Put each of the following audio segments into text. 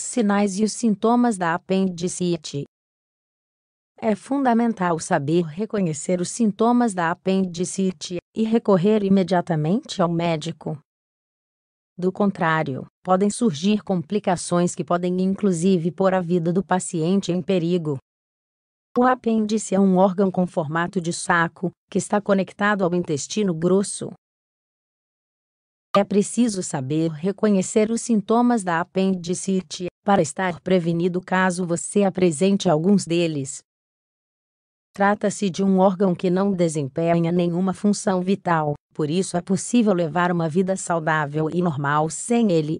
sinais e os sintomas da apendicite. É fundamental saber reconhecer os sintomas da apendicite e recorrer imediatamente ao médico. Do contrário, podem surgir complicações que podem inclusive pôr a vida do paciente em perigo. O apêndice é um órgão com formato de saco, que está conectado ao intestino grosso, é preciso saber reconhecer os sintomas da apendicite para estar prevenido caso você apresente alguns deles. Trata-se de um órgão que não desempenha nenhuma função vital, por isso é possível levar uma vida saudável e normal sem ele.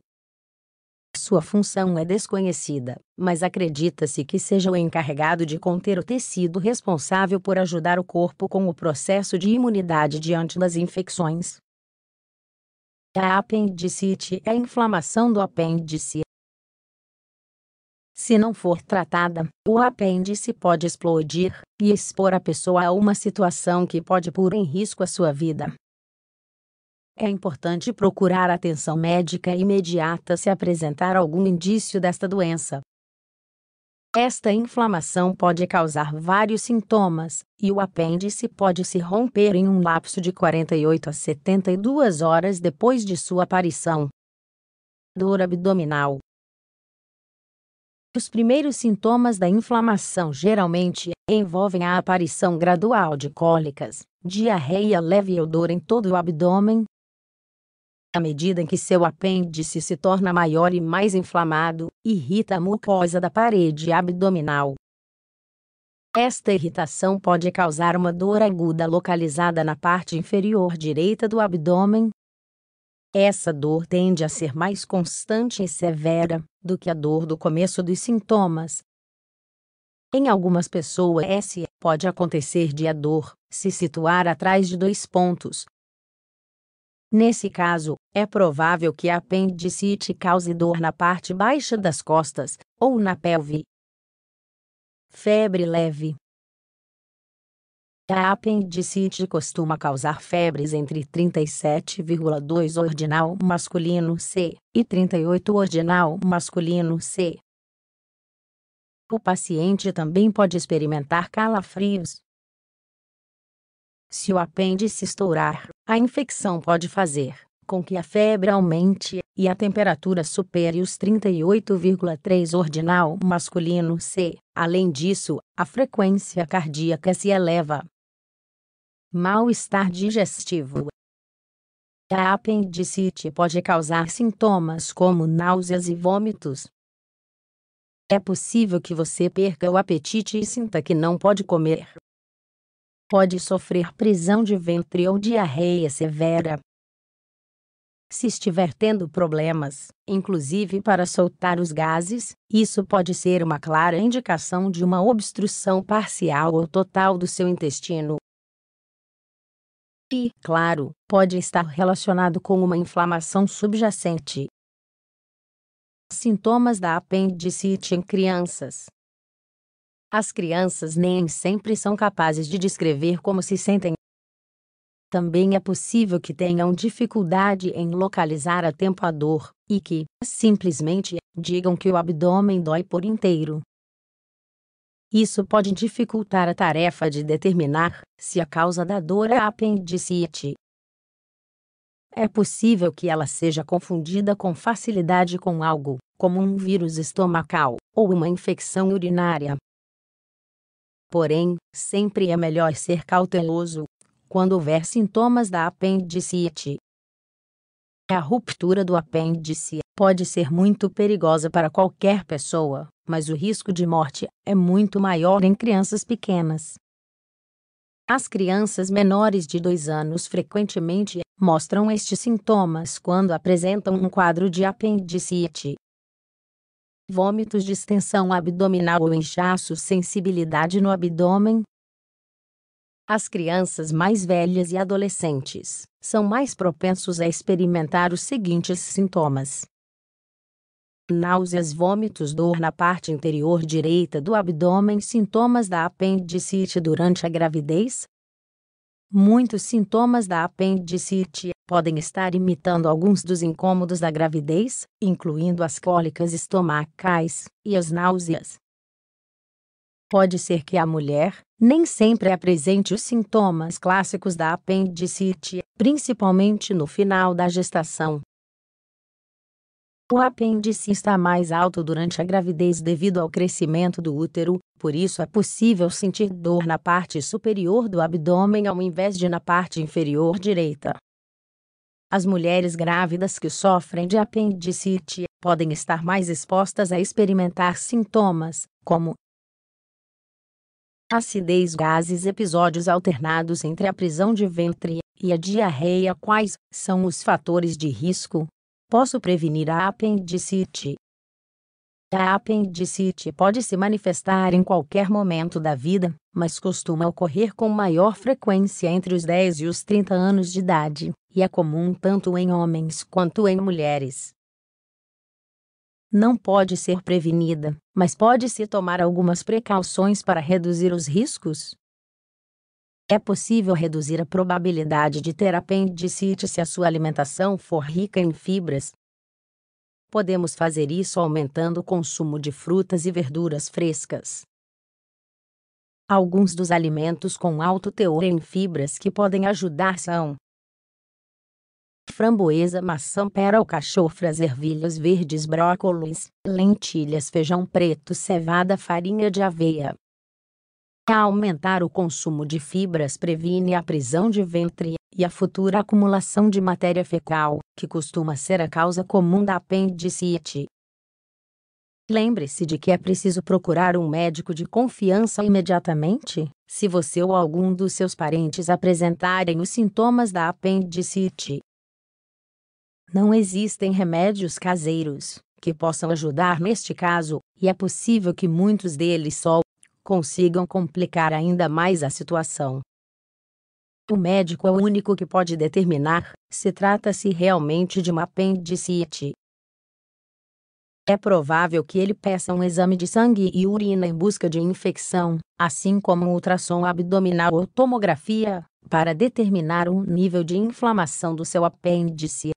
Sua função é desconhecida, mas acredita-se que seja o encarregado de conter o tecido responsável por ajudar o corpo com o processo de imunidade diante das infecções. A apendicite é a inflamação do apêndice. Se não for tratada, o apêndice pode explodir e expor a pessoa a uma situação que pode pôr em risco a sua vida. É importante procurar atenção médica imediata se apresentar algum indício desta doença. Esta inflamação pode causar vários sintomas, e o apêndice pode se romper em um lapso de 48 a 72 horas depois de sua aparição. Dor abdominal. Os primeiros sintomas da inflamação geralmente envolvem a aparição gradual de cólicas, diarreia leve ou dor em todo o abdômen, à medida em que seu apêndice se torna maior e mais inflamado, irrita a mucosa da parede abdominal. Esta irritação pode causar uma dor aguda localizada na parte inferior direita do abdômen. Essa dor tende a ser mais constante e severa do que a dor do começo dos sintomas. Em algumas pessoas, pode acontecer de a dor se situar atrás de dois pontos, Nesse caso, é provável que a apendicite cause dor na parte baixa das costas ou na pelve. Febre leve. A apendicite costuma causar febres entre 37,2 ordinal masculino C e 38 ordinal masculino C. O paciente também pode experimentar calafrios. Se o apêndice estourar, a infecção pode fazer com que a febre aumente e a temperatura supere os 38,3 ordinal masculino C. Além disso, a frequência cardíaca se eleva. Mal-estar digestivo. A apendicite pode causar sintomas como náuseas e vômitos. É possível que você perca o apetite e sinta que não pode comer pode sofrer prisão de ventre ou diarreia severa. Se estiver tendo problemas, inclusive para soltar os gases, isso pode ser uma clara indicação de uma obstrução parcial ou total do seu intestino. E, claro, pode estar relacionado com uma inflamação subjacente. Sintomas da apendicite em crianças. As crianças nem sempre são capazes de descrever como se sentem. Também é possível que tenham dificuldade em localizar a tempo a dor, e que, simplesmente, digam que o abdômen dói por inteiro. Isso pode dificultar a tarefa de determinar se a causa da dor é a apendicite. É possível que ela seja confundida com facilidade com algo, como um vírus estomacal ou uma infecção urinária, Porém, sempre é melhor ser cauteloso quando houver sintomas da apendicite. A ruptura do apêndice pode ser muito perigosa para qualquer pessoa, mas o risco de morte é muito maior em crianças pequenas. As crianças menores de 2 anos frequentemente mostram estes sintomas quando apresentam um quadro de apendicite, vômitos, distensão abdominal ou inchaço, sensibilidade no abdômen. As crianças mais velhas e adolescentes são mais propensos a experimentar os seguintes sintomas: náuseas, vômitos, dor na parte interior direita do abdômen, sintomas da apendicite durante a gravidez. Muitos sintomas da apendicite podem estar imitando alguns dos incômodos da gravidez, incluindo as cólicas estomacais e as náuseas. Pode ser que a mulher nem sempre apresente os sintomas clássicos da apendicite, principalmente no final da gestação. O apêndice está mais alto durante a gravidez devido ao crescimento do útero, por isso é possível sentir dor na parte superior do abdômen ao invés de na parte inferior direita. As mulheres grávidas que sofrem de apendicite podem estar mais expostas a experimentar sintomas, como acidez, gases, episódios alternados entre a prisão de ventre e a diarreia. Quais são os fatores de risco? Posso prevenir a apendicite a apendicite pode se manifestar em qualquer momento da vida, mas costuma ocorrer com maior frequência entre os 10 e os 30 anos de idade, e é comum tanto em homens quanto em mulheres. Não pode ser prevenida, mas pode-se tomar algumas precauções para reduzir os riscos. É possível reduzir a probabilidade de ter apendicite se a sua alimentação for rica em fibras, Podemos fazer isso aumentando o consumo de frutas e verduras frescas. Alguns dos alimentos com alto teor em fibras que podem ajudar são framboesa, maçã, pera, alcachofras, ervilhas verdes, brócolis, lentilhas, feijão preto, cevada, farinha de aveia. aumentar o consumo de fibras previne a prisão de ventre e a futura acumulação de matéria fecal, que costuma ser a causa comum da apendicite. Lembre-se de que é preciso procurar um médico de confiança imediatamente, se você ou algum dos seus parentes apresentarem os sintomas da apendicite. Não existem remédios caseiros que possam ajudar neste caso, e é possível que muitos deles só consigam complicar ainda mais a situação. O médico é o único que pode determinar se trata-se realmente de uma apendicite. É provável que ele peça um exame de sangue e urina em busca de infecção, assim como um ultrassom abdominal ou tomografia, para determinar o nível de inflamação do seu apêndice.